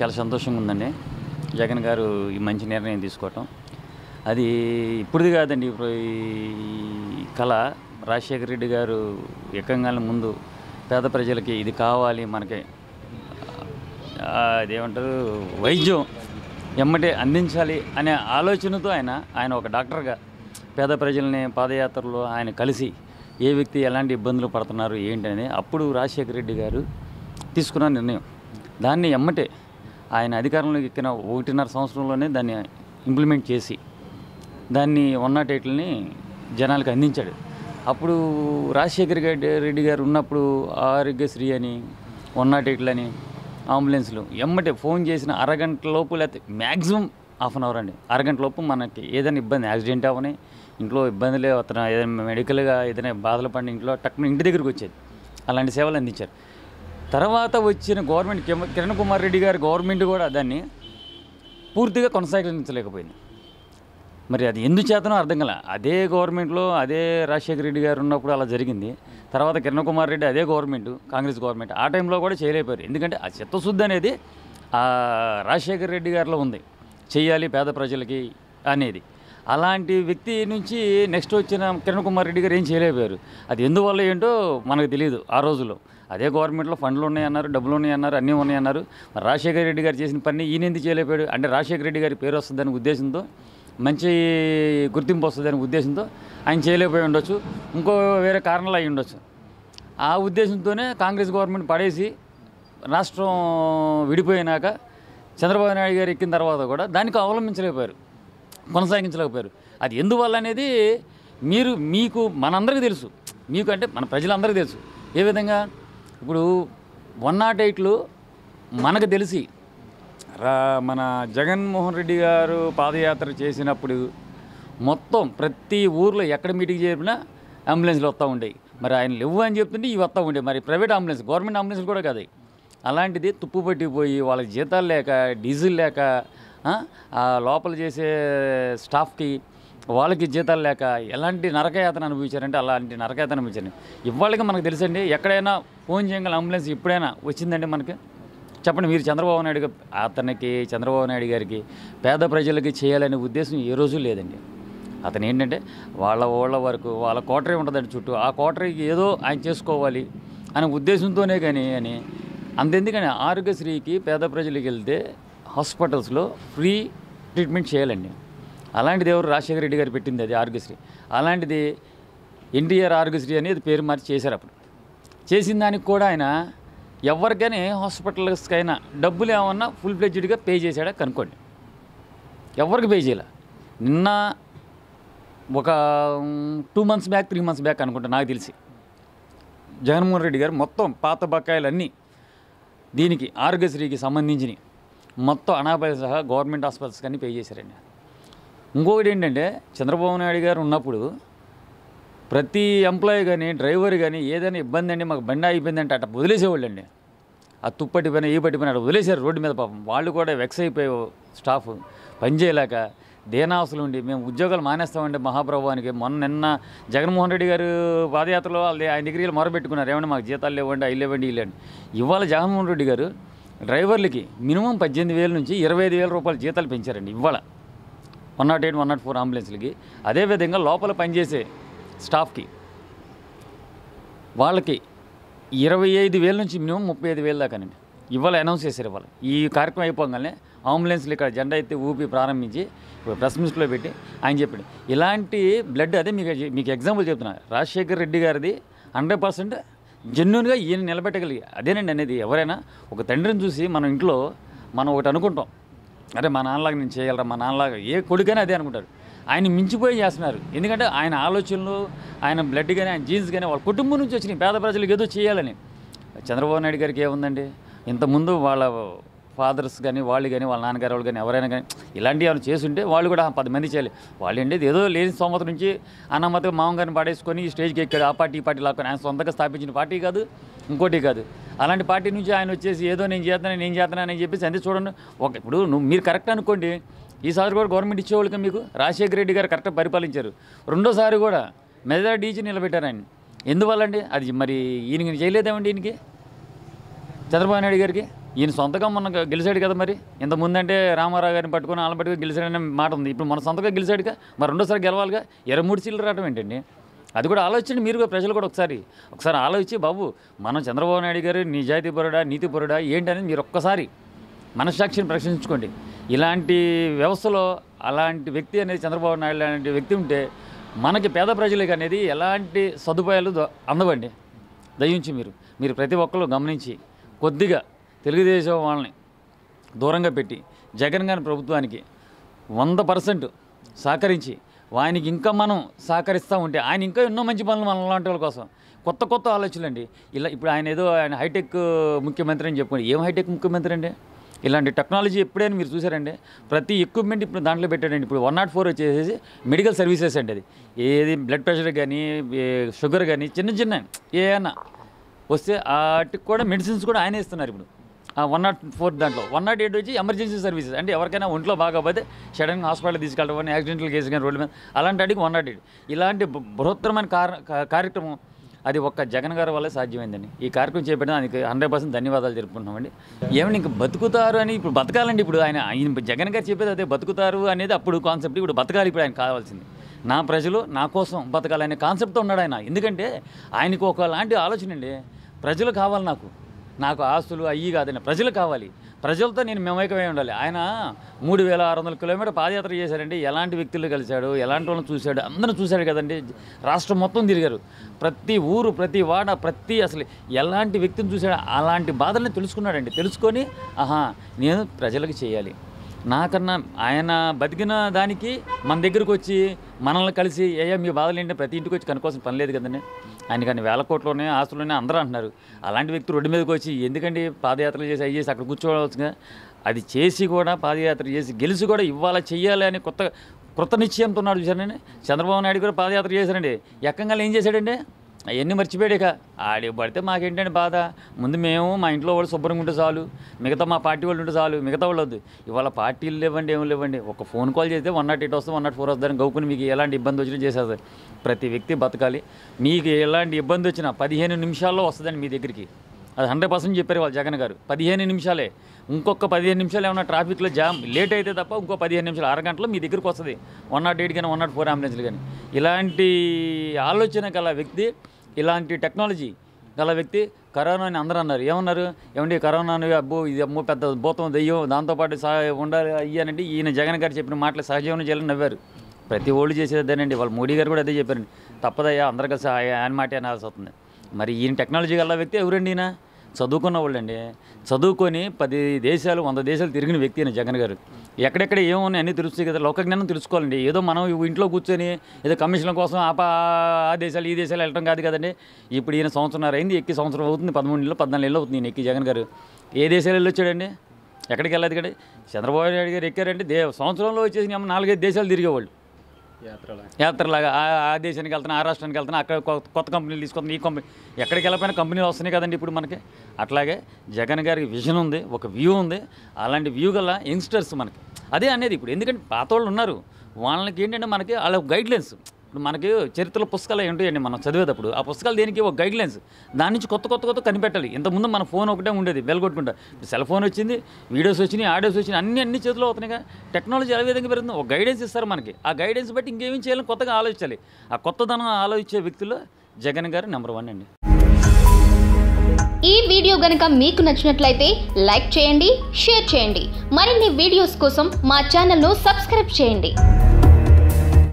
చాలా సంతోషంగా ఉందండి జగన్ గారు ఈ మంచి నిర్ణయం తీసుకోవటం అది ఇప్పుడుది కాదండి ఇప్పుడు ఈ కళ రాజశేఖర రెడ్డి గారు ఎక్కంగానే ముందు పేద ప్రజలకి ఇది కావాలి మనకి అదేమంటారు వైద్యం ఎమ్మటే అందించాలి అనే ఆలోచనతో ఆయన ఆయన ఒక డాక్టర్గా పేద ప్రజల్ని పాదయాత్రలో ఆయన కలిసి ఏ వ్యక్తి ఎలాంటి ఇబ్బందులు పడుతున్నారు ఏంటనేది అప్పుడు రాజశేఖర రెడ్డి గారు తీసుకున్న నిర్ణయం దాన్ని ఎమ్మటే ఆయన అధికారంలోకి ఎక్కిన ఒకటిన్నర సంవత్సరంలోనే దాన్ని ఇంప్లిమెంట్ చేసి దాన్ని వన్ నాట్ ఎయిట్లని జనాలకు అందించాడు అప్పుడు రాజశేఖర్ రెడ్డి గారు ఉన్నప్పుడు ఆరోగ్యశ్రీ అని వన్ నాట్ ఎయిట్లని అంబులెన్స్లు ఎమ్మటే ఫోన్ చేసిన అరగంట లోపు లేకపోతే మ్యాక్సిమం హాఫ్ అన్ అవర్ అండి అరగంట లోపు మనకి ఏదైనా ఇబ్బంది యాక్సిడెంట్ అవ్వని ఇంట్లో ఇబ్బందులే అతను ఏదైనా మెడికల్గా ఏదైనా బాధలు పడిన ఇంట్లో టక్కున ఇంటి దగ్గరికి వచ్చేది అలాంటి సేవలు అందించారు తర్వాత వచ్చిన గవర్నమెంట్ కిరణ్ కుమార్ రెడ్డి గారి గవర్నమెంట్ కూడా దాన్ని పూర్తిగా కొనసాగించలేకపోయింది మరి అది ఎందుచేతనో అర్థం కల అదే గవర్నమెంట్లో అదే రాజశేఖర రెడ్డి గారు ఉన్నప్పుడు అలా జరిగింది తర్వాత కిరణ్ కుమార్ రెడ్డి అదే గవర్నమెంట్ కాంగ్రెస్ గవర్నమెంట్ ఆ టైంలో కూడా చేయలేకపోయారు ఎందుకంటే ఆ చిత్తశుద్ధి అనేది రాజశేఖర రెడ్డి గారిలో ఉంది చేయాలి పేద ప్రజలకి అనేది అలాంటి వ్యక్తి నుంచి నెక్స్ట్ వచ్చిన కిరణ్ కుమార్ రెడ్డి గారు ఏం చేయలేకపోయారు అది ఎందువల్ల ఏంటో మనకు తెలియదు ఆ రోజులో అదే గవర్నమెంట్లో ఫండ్లు ఉన్నాయన్నారు డబ్బులు ఉన్నాయన్నారు అన్నీ ఉన్నాయన్నారు రాజశేఖర రెడ్డి గారు చేసిన పని ఈయన ఎందుకు చేయలేకపోయాడు అంటే రాజశేఖర రెడ్డి గారి పేరు వస్తుందనే ఉద్దేశంతో మంచి గుర్తింపు వస్తుందనే ఉద్దేశంతో ఆయన చేయలేకపోయి ఉండొచ్చు ఇంకో వేరే కారణాలు అయి ఉండొచ్చు ఆ ఉద్దేశంతోనే కాంగ్రెస్ గవర్నమెంట్ పడేసి రాష్ట్రం విడిపోయినాక చంద్రబాబు నాయుడు గారు ఎక్కిన తర్వాత కూడా దానికి అవలంబించలేకపోయారు కొనసాగించలేకపోయారు అది ఎందువల్ల అనేది మీరు మీకు మనందరికీ తెలుసు మీకు అంటే మన ప్రజలందరికీ తెలుసు ఏ విధంగా ఇప్పుడు వన్ నాట్ ఎయిట్లు మనకు తెలిసి రా మన జగన్మోహన్ రెడ్డి గారు పాదయాత్ర చేసినప్పుడు మొత్తం ప్రతి ఊర్లో ఎక్కడ మీటింగ్ చేరినా అంబులెన్స్లు వస్తూ ఉండేవి మరి ఆయన లేవు అని చెప్తుంటే ఇవి వస్తూ ఉండేవి మరి ప్రైవేట్ అంబులెన్స్ గవర్నమెంట్ అంబులెన్స్ కూడా కాదు అలాంటిది తుప్పు పట్టిపోయి వాళ్ళ జీతాలు లేక డీజిల్ లేక లోపల చేసే స్టాఫ్కి వాళ్ళకి జీతాలు లేక ఎలాంటి నరకయాతను అనుభవించారంటే అలాంటి నరకయాతను అనుభవించారు ఇవాళకి మనకు తెలుసండి ఎక్కడైనా ఫోన్ చేయగల అంబులెన్స్ ఎప్పుడైనా వచ్చిందండి మనకి చెప్పండి మీరు చంద్రబాబు నాయుడు అతనికి చంద్రబాబు నాయుడు గారికి పేద ప్రజలకి చేయాలనే ఉద్దేశం ఏ రోజు లేదండి అతను ఏంటంటే వాళ్ళ ఊళ్ళ వరకు వాళ్ళ కోటరీ ఉంటుందండి చుట్టూ ఆ కోటరీకి ఏదో ఆయన చేసుకోవాలి అనే ఉద్దేశంతోనే కానీ అని అంతెందుకని ఆరోగ్యశ్రీకి పేద ప్రజలకి వెళ్తే హాస్పిటల్స్లో ఫ్రీ ట్రీట్మెంట్ చేయాలండి అలాంటిది ఎవరు రాజశేఖర రెడ్డి గారు పెట్టింది అది ఆరోగ్యశ్రీ అలాంటిది ఎన్టీఆర్ ఆరోగ్యశ్రీ అనేది పేరు మార్చి చేశారు అప్పుడు చేసిన దానికి కూడా ఆయన ఎవరికైనా హాస్పిటల్స్కైనా డబ్బులు ఏమన్నా ఫుల్ ఫ్లెడ్జ్డ్గా పే చేశాడా కనుక్కోండి ఎవరికి పే చేయాలి నిన్న ఒక two months back three months back అనుకుంటా నాకు తెలిసి జగన్మోహన్ రెడ్డి గారు మొత్తం పాత బకాయిలన్నీ దీనికి ఆరోగ్యశ్రీకి సంబంధించినవి మొత్తం అనాపై సహా గవర్నమెంట్ హాస్పిటల్స్ కానీ పే చేశారండి ఇంకొకటి ఏంటంటే చంద్రబాబు నాయుడు గారు ఉన్నప్పుడు ప్రతి ఎంప్లాయీ కానీ డ్రైవర్ కానీ ఏదైనా ఇబ్బంది అండి మాకు బండి అయిపోయిందంటే అట్ట వదిలేసేవాళ్ళండి ఆ తుప్పటి పైన ఈ పట్టి పైన అట్లా వదిలేశారు రోడ్డు మీద పాపం వాళ్ళు కూడా వెక్స్ అయిపోయే స్టాఫ్ పనిచేయలేక దేనాసులు ఉండి మేము ఉద్యోగాలు మానేస్తామండి మహాప్రభువానికి మొన్న నిన్న జగన్మోహన్ రెడ్డి గారు పాదయాత్రలో వాళ్ళు ఆయన దగ్గరికి మొరబెట్టుకున్నారు ఏమంటే మాకు జీతాలు లేవండి అవి లేవండి ఇవ్వండి ఇవాళ జగన్మోహన్ రెడ్డి గారు డ్రైవర్లకి మినిమం పద్దెనిమిది వేల నుంచి ఇరవై ఐదు వేల రూపాయల జీతాలు పెంచారండి ఇవాళ one nought eight one nought four అంబులెన్స్లకి అదేవిధంగా లోపల పనిచేసే స్టాఫ్కి వాళ్ళకి ఇరవై ఐదు వేల నుంచి మినిమం ముప్పై ఐదు వేల దాకానండి ఇవాళ అనౌన్స్ చేశారు ఇవాళ ఈ కార్యక్రమం అయిపోగానే అంబులెన్స్లు ఇక్కడ జెండా అయితే ఊపి ప్రారంభించి ప్రెస్ మీట్లో పెట్టి ఆయన చెప్పాడు ఇలాంటి బ్లడ్ అదే మీకు మీకు ఎగ్జాంపుల్ చెప్తున్నా రాజశేఖర్ రెడ్డి గారిది హండ్రెడ్ పర్సెంట్ జెన్యున్గా ఈయన నిలబెట్టగలిగి అదేనండి అనేది ఎవరైనా ఒక తండ్రిని చూసి మనం ఇంట్లో మనం ఒకటి అనుకుంటాం అరే మా నాన్నలాగా నేను చేయగలరా మా నాన్నలాగా ఏ కొడుకైనా అదే అనుకుంటారు ఆయన మించిపోయి చేస్తున్నారు ఎందుకంటే ఆయన ఆలోచనలు ఆయన బ్లడ్ కానీ ఆయన జీన్స్ కానీ వాళ్ళ కుటుంబం నుంచి వచ్చినాయి పేద ప్రజలకు ఏదో చేయాలని చంద్రబాబు నాయుడు గారికి ఏముందండి ఇంతకుముందు వాళ్ళ ఫాదర్స్ కానీ వాళ్ళు కానీ వాళ్ళ నాన్నగారు వాళ్ళు కానీ ఎవరైనా కానీ ఇలాంటివి ఏమైనా చేస్తుంటే వాళ్ళు కూడా పది మంది చేయాలి వాళ్ళు ఏంటి ఏదో లేని సోమత నుంచి అన్నమతగా మామగారిని పాడేసుకొని స్టేజ్కి ఎక్కాడు ఆ పార్టీ పార్టీ లాక్కొని ఆయన సొంతంగా స్థాపించిన పార్టీ కాదు ఇంకోటి కాదు అలాంటి పార్టీ నుంచి ఆయన వచ్చేసి ఏదో నేను చేస్తాను నేను చేస్తున్నాను అని చెప్పేసి అంతే చూడండి ఒక ఇప్పుడు నువ్వు మీరు కరెక్ట్ అనుకోండి ఈసారి కూడా గవర్నమెంట్ ఇచ్చేవాళ్ళకి మీకు రాజశేఖర రెడ్డి గారు కరెక్ట్గా పరిపాలించారు రెండోసారి కూడా మెదడు డీజీ నిలబెట్టారు ఆయన ఎందువల్లండి అది మరి ఈయనకి చేయలేదేమండి ఈయనకి చంద్రబాబు నాయుడు గారికి ఈయన సొంతగా మొన్న గెలిచాడు కదా మరి ఇంత ముందంటే రామారావు గారిని పట్టుకుని వాళ్ళని పట్టుకుని గెలిచాడనే మాట ఉంది ఇప్పుడు మన సొంతగా గెలిచాడుగా మరి రెండోసారి గెలవాలిగా ఇరవై మూడు సీట్లు రావడం ఏంటండి అది కూడా ఆలోచించండి మీరు కూడా ప్రజలు కూడా ఒకసారి ఒకసారి ఆలోచించి బాబు మనం చంద్రబాబు నాయుడు గారు నిజాయితీపరుడా ఏంటి ఏంటనేది మీరు ఒక్కసారి మనస్సాక్షిని ప్రశ్నించుకోండి ఇలాంటి వ్యవస్థలో అలాంటి వ్యక్తి అనేది చంద్రబాబు నాయుడు లాంటి వ్యక్తి ఉంటే మనకి పేద ప్రజలకు అనేది ఎలాంటి సదుపాయాలు అందవండి దయించి మీరు మీరు ప్రతి ఒక్కరు గమనించి కొద్దిగా తెలుగుదేశం వాళ్ళని దూరంగా పెట్టి జగన్ గారి ప్రభుత్వానికి వంద పర్సెంట్ సహకరించి ఆయనకి ఇంకా మనం సహకరిస్తూ ఉంటే ఆయన ఇంకా ఎన్నో మంచి పనులు మన లాంటి వాళ్ళ కోసం కొత్త కొత్త ఆలోచనలు అండి ఇలా ఇప్పుడు ఆయన ఏదో ఆయన హైటెక్ ముఖ్యమంత్రి అని చెప్పుకోండి ఏం హైటెక్ ముఖ్యమంత్రి అండి ఇలాంటి టెక్నాలజీ ఎప్పుడైనా మీరు చూసారండి ప్రతి ఎక్విప్మెంట్ ఇప్పుడు దాంట్లో పెట్టాడండి ఇప్పుడు వన్ నాట్ ఫోర్ వచ్చేసేసి మెడికల్ సర్వీసెస్ అండి అది ఏది బ్లడ్ ప్రెషర్ కానీ షుగర్ కానీ చిన్న చిన్న ఏమైనా వస్తే వాటికి కూడా మెడిసిన్స్ కూడా ఆయన ఇస్తున్నారు ఇప్పుడు వన్ నాట్ ఫోర్ దాంట్లో వన్ నాట్ ఎయిట్ వచ్చి ఎమర్జెన్సీ సర్వీసెస్ అంటే ఎవరికైనా ఒంట్లో బాగోపోతే సడన్గా హాస్పిటల్ తీసుకెళ్ళడం కానీ యాక్సిడెంటల్ కేసు కానీ రోడ్డు మీద అలాంటి అడిగి వన్ నాట్ ఎయిట్ ఇలాంటి బృహత్తరమైన కార్యక్రమం అది ఒక్క జగన్ గారి వల్ల సాధ్యమైందండి ఈ కార్యక్రమం చేపట్టిన దానికి హండ్రెడ్ పర్సెంట్ ధన్యవాదాలు జరుపుకుంటున్నామండి ఏమైనా ఇంకా బతుకుతారు అని ఇప్పుడు బతకాలండి ఇప్పుడు ఆయన జగన్ గారు చెప్పేది అదే బతుకుతారు అనేది అప్పుడు కాన్సెప్ట్ ఇప్పుడు బతకాలి ఇప్పుడు ఆయన కావాల్సింది నా ప్రజలు నా కోసం బతకాలనే కాన్సెప్ట్తో ఉన్నాడు ఆయన ఎందుకంటే ఆయనకు ఒకలాంటి ఆలోచన అండి ప్రజలు కావాలి నాకు నాకు ఆస్తులు అయ్యి కాదని ప్రజలు కావాలి ప్రజలతో నేను మేమైకమై ఉండాలి ఆయన మూడు వేల ఆరు వందల కిలోమీటర్ పాదయాత్ర చేశారండి ఎలాంటి వ్యక్తులు కలిశాడు ఎలాంటి వాళ్ళని చూశాడు అందరూ చూశాడు కదండి రాష్ట్రం మొత్తం తిరిగారు ప్రతి ఊరు ప్రతి వాడ ప్రతి అసలు ఎలాంటి వ్యక్తిని చూశాడు అలాంటి బాధల్ని తెలుసుకున్నాడండి తెలుసుకొని ఆహా నేను ప్రజలకు చేయాలి నాకన్నా ఆయన బతికిన దానికి మన దగ్గరకు వచ్చి మనల్ని కలిసి ఏ మీ బాధలు ఏంటి ప్రతి ఇంటికి వచ్చి కనుకోవాల్సిన పని లేదు కదండి ఆయన కానీ వేల కోట్లోనే ఆస్తులోనే అందరూ అంటున్నారు అలాంటి వ్యక్తి రోడ్డు మీదకి వచ్చి ఎందుకండి పాదయాత్రలు చేసి అవి అక్కడ కూర్చోవలసిందిగా అది చేసి కూడా పాదయాత్ర చేసి గెలిచి కూడా ఇవ్వాలా చెయ్యాలి అని కొత్త కృత నిశ్చయంతో ఉన్నాడు చూసారండి చంద్రబాబు నాయుడు కూడా పాదయాత్ర చేశారండి ఎక్కంగా ఏం చేశాడండి అవన్నీ మర్చిపోయాడు ఇక ఆడి పడితే మాకేంటండి బాధ ముందు మేము మా ఇంట్లో వాళ్ళు శుభ్రంగా ఉంటే చాలు మిగతా మా పార్టీ వాళ్ళు ఉంటే చాలు మిగతా వాళ్ళు వద్దు ఇవాళ పార్టీలు లేవండి ఏం లేవండి ఒక ఫోన్ కాల్ చేస్తే వన్ నాట్ ఎయిట్ వస్తుంది వన్ నాట్ ఫోర్ వస్తుందని గౌకుని మీకు ఎలాంటి ఇబ్బంది వచ్చినా చేసేది ప్రతి వ్యక్తి బతకాలి మీకు ఎలాంటి ఇబ్బంది వచ్చినా పదిహేను నిమిషాల్లో వస్తుందండి మీ దగ్గరికి అది హండ్రెడ్ పర్సెంట్ చెప్పారు వాళ్ళు జగన్ గారు పదిహేను నిమిషాలే ఇంకొక పదిహేను నిమిషాలు ఏమైనా ట్రాఫిక్లో జామ్ లేట్ అయితే తప్ప ఇంకో పదిహేను నిమిషాలు అరగంటలో మీ దగ్గరికి వస్తుంది వన్ నాట్ ఎయిట్ కానీ వన్ నాట్ ఫోర్ అంబులెన్స్లు కానీ ఇలాంటి ఆలోచన గల వ్యక్తి ఇలాంటి టెక్నాలజీ గల వ్యక్తి కరోనా అని అందరూ అన్నారు ఏమన్నారు ఏమండి కరోనా అబ్బో ఇది అమ్మో పెద్ద భూతం దెయ్యం దాంతోపాటు సహ ఉండాలి అయ్యానండి ఈయన జగన్ గారు చెప్పిన మాటలు సహజీవనం చేయాలని నవ్వారు ప్రతి ఓళ్ళు అదేనండి వాళ్ళు మోడీ గారు కూడా అదే చెప్పారండి తప్పదయ్యా అందరికీ కలిసి ఆయన మాట అనాల్సి వస్తుంది మరి ఈయన టెక్నాలజీ గల వ్యక్తి ఎవరండి ఈయన చదువుకున్న వాళ్ళండి చదువుకొని పది దేశాలు వంద దేశాలు తిరిగిన వ్యక్తి అని జగన్ గారు ఎక్కడెక్కడ ఏమున్నాయి అన్నీ తెలుస్తాయి కదా లోక జ్ఞానం తెలుసుకోవాలండి ఏదో మనం ఇంట్లో కూర్చొని ఏదో కమిషన్ల కోసం ఆ దేశాలు ఈ దేశాలు వెళ్ళడం కాదు కదండి ఇప్పుడు ఈయన సంవత్సరం అయింది ఎక్కి సంవత్సరం అవుతుంది పదమూడు నెలలు పద్నాలుగు నెలలు అవుతుంది ఈయన ఎక్కి జగన్ గారు ఏ దేశాలు వెళ్ళొచ్చాడండి ఎక్కడికి వెళ్ళదు కదా చంద్రబాబు నాయుడు గారు ఎక్కారంటే దే సంవత్సరంలో వచ్చేసి నాలుగైదు దేశాలు తిరిగేవాళ్ళు యాత్రలాగా ఆ దేశానికి వెళ్తున్నా ఆ రాష్ట్రానికి వెళ్తున్నా అక్కడ కొత్త కంపెనీలు తీసుకొస్తున్నా ఈ కంపెనీ ఎక్కడికి వెళ్ళపోయినా కంపెనీలు వస్తున్నాయి కదండి ఇప్పుడు మనకి అట్లాగే జగన్ గారికి విజన్ ఉంది ఒక వ్యూ ఉంది అలాంటి వ్యూ గల యంగ్స్టర్స్ మనకి అదే అనేది ఇప్పుడు ఎందుకంటే పాత వాళ్ళు ఉన్నారు వాళ్ళకి ఏంటంటే మనకి వాళ్ళ గైడ్లైన్స్ ఇప్పుడు మనకి చరిత్ర పుస్తకాలు ఉంటాయండి మనం చదివేటప్పుడు ఆ పుస్తకాలు దేనికి ఒక గైడ్ లైన్స్ దాని నుంచి కొత్త కొత్త కొత్త కనిపెట్టాలి ఇంతకుముందు మన ఫోన్ ఒకటే ఉండేది వెలగొట్టుకుంటా సెల్ ఫోన్ వచ్చింది వీడియోస్ వచ్చినాయి ఆడియోస్ వచ్చినాయి అన్ని అన్ని చేతిలో అవుతున్నాయి టెక్నాలజీ అదే విధంగా పెరుగుతుంది ఒక గైడెన్స్ ఇస్తారు మనకి ఆ గైడెన్స్ బట్టి ఇంకేమీ చేయాలని కొత్తగా ఆలోచించాలి ఆ కొత్తదనం ఆలోచించే వ్యక్తులు జగన్ గారు నెంబర్ వన్ అండి ఈ వీడియో గనక మీకు నచ్చినట్లయితే లైక్ చేయండి షేర్ చేయండి మరిన్ని వీడియోస్ కోసం మా ఛానల్ను సబ్స్క్రైబ్ చేయండి